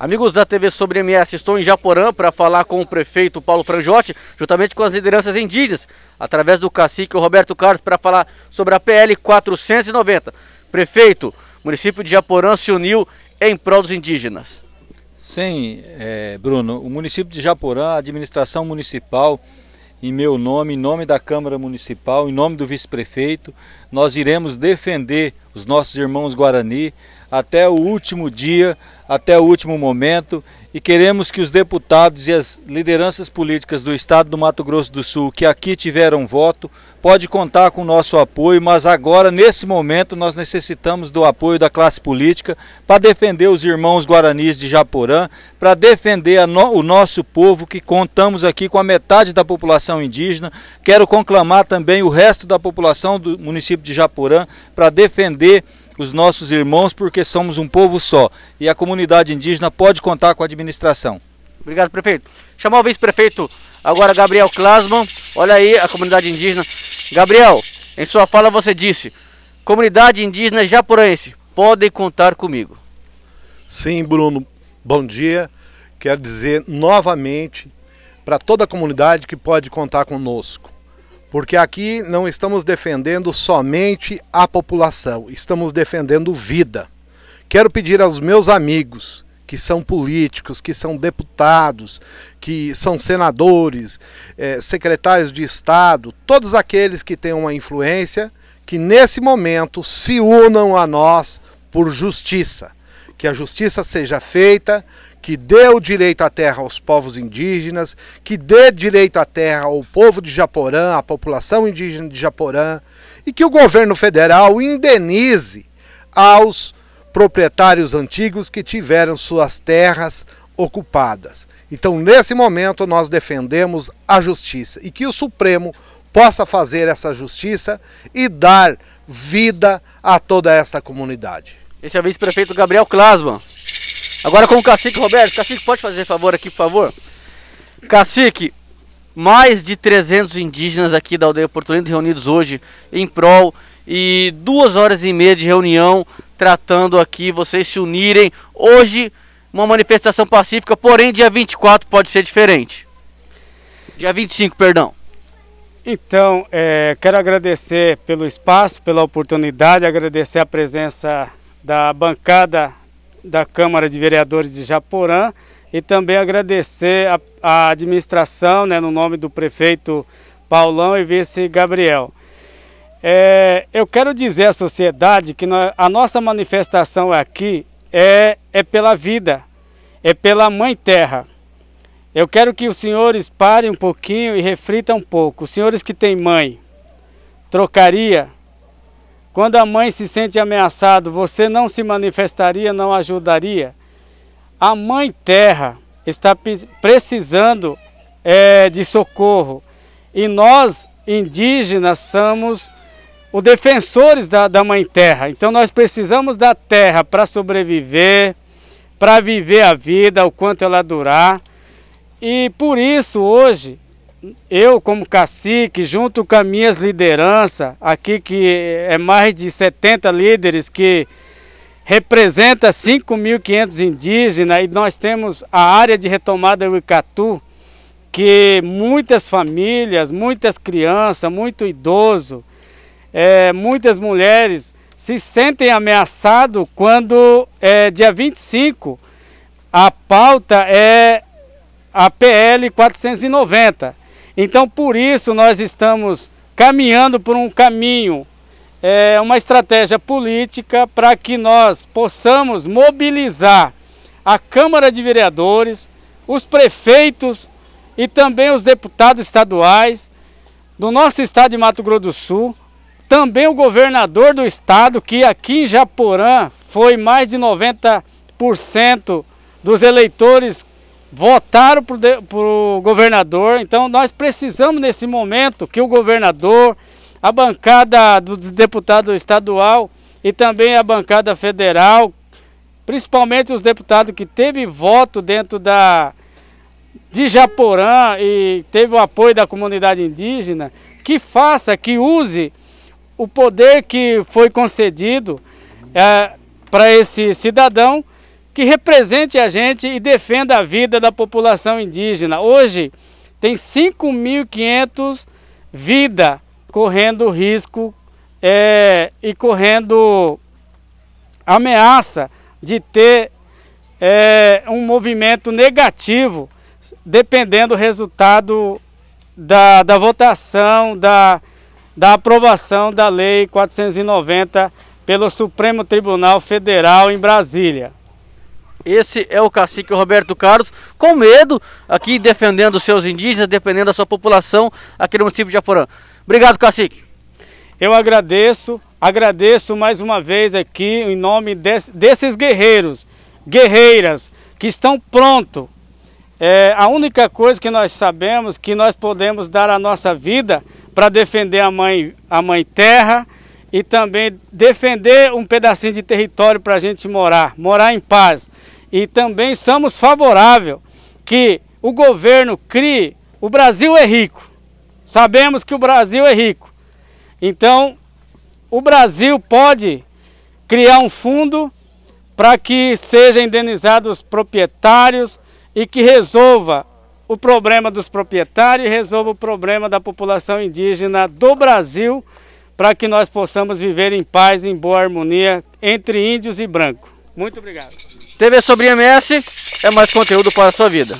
Amigos da TV Sobre MS, estou em Japorã para falar com o prefeito Paulo Franjotti, juntamente com as lideranças indígenas, através do cacique Roberto Carlos, para falar sobre a PL 490. Prefeito, o município de Japorã se uniu em prol dos indígenas. Sim, é, Bruno, o município de Japorã, a administração municipal, em meu nome, em nome da Câmara Municipal, em nome do vice-prefeito, nós iremos defender os nossos irmãos Guarani até o último dia, até o último momento, e queremos que os deputados e as lideranças políticas do Estado do Mato Grosso do Sul que aqui tiveram voto, pode contar com o nosso apoio, mas agora, nesse momento, nós necessitamos do apoio da classe política para defender os irmãos guaranis de Japorã, para defender no, o nosso povo que contamos aqui com a metade da população população indígena. Quero conclamar também o resto da população do município de Japurã para defender os nossos irmãos, porque somos um povo só. E a comunidade indígena pode contar com a administração. Obrigado, prefeito. Chamar o vice-prefeito agora, Gabriel Klasman. Olha aí a comunidade indígena. Gabriel, em sua fala você disse: comunidade indígena japurense, podem contar comigo. Sim, Bruno. Bom dia. Quero dizer novamente para toda a comunidade que pode contar conosco. Porque aqui não estamos defendendo somente a população, estamos defendendo vida. Quero pedir aos meus amigos que são políticos, que são deputados, que são senadores, eh, secretários de Estado, todos aqueles que têm uma influência, que nesse momento se unam a nós por justiça. Que a justiça seja feita, que dê o direito à terra aos povos indígenas, que dê direito à terra ao povo de Japorã, à população indígena de Japorã, e que o governo federal indenize aos proprietários antigos que tiveram suas terras ocupadas. Então, nesse momento, nós defendemos a justiça e que o Supremo possa fazer essa justiça e dar vida a toda essa comunidade. Esse é o vice-prefeito Gabriel Klasman. Agora com o Cacique Roberto. Cacique, pode fazer favor aqui, por favor? Cacique, mais de 300 indígenas aqui da aldeia Porto reunidos hoje em prol e duas horas e meia de reunião tratando aqui vocês se unirem. Hoje, uma manifestação pacífica, porém, dia 24 pode ser diferente. Dia 25, perdão. Então, é, quero agradecer pelo espaço, pela oportunidade, agradecer a presença da bancada da Câmara de Vereadores de Japorã e também agradecer a, a administração, né, no nome do prefeito Paulão e vice Gabriel. É, eu quero dizer à sociedade que nós, a nossa manifestação aqui é, é pela vida, é pela Mãe Terra. Eu quero que os senhores parem um pouquinho e reflitam um pouco. Os senhores que têm mãe, trocaria quando a mãe se sente ameaçada, você não se manifestaria, não ajudaria? A mãe terra está precisando é, de socorro e nós, indígenas, somos os defensores da, da mãe terra. Então nós precisamos da terra para sobreviver, para viver a vida, o quanto ela durar. E por isso hoje eu como cacique, junto com as minhas lideranças, aqui que é mais de 70 líderes que representa 5.500 indígenas e nós temos a área de retomada Uicatu, que muitas famílias, muitas crianças, muito idoso, é, muitas mulheres se sentem ameaçado quando é, dia 25 a pauta é a PL 490 então, por isso, nós estamos caminhando por um caminho, é, uma estratégia política para que nós possamos mobilizar a Câmara de Vereadores, os prefeitos e também os deputados estaduais do nosso estado de Mato Grosso do Sul, também o governador do estado, que aqui em Japorã foi mais de 90% dos eleitores votaram para o governador. Então nós precisamos nesse momento que o governador, a bancada do deputado estadual e também a bancada federal, principalmente os deputados que teve voto dentro da de Japorã e teve o apoio da comunidade indígena, que faça, que use o poder que foi concedido é, eh, para esse cidadão que represente a gente e defenda a vida da população indígena. Hoje tem 5.500 vidas correndo risco é, e correndo ameaça de ter é, um movimento negativo, dependendo do resultado da, da votação, da, da aprovação da Lei 490 pelo Supremo Tribunal Federal em Brasília. Esse é o cacique Roberto Carlos, com medo, aqui defendendo os seus indígenas, defendendo a sua população aqui no município de Aporã. Obrigado, cacique. Eu agradeço, agradeço mais uma vez aqui em nome desses guerreiros, guerreiras, que estão prontos. É, a única coisa que nós sabemos que nós podemos dar a nossa vida para defender a mãe, a mãe terra, e também defender um pedacinho de território para a gente morar, morar em paz. E também somos favorável que o governo crie. O Brasil é rico. Sabemos que o Brasil é rico. Então, o Brasil pode criar um fundo para que sejam indenizados os proprietários e que resolva o problema dos proprietários e resolva o problema da população indígena do Brasil para que nós possamos viver em paz, em boa harmonia entre índios e branco. Muito obrigado. TV sobre MS é mais conteúdo para a sua vida.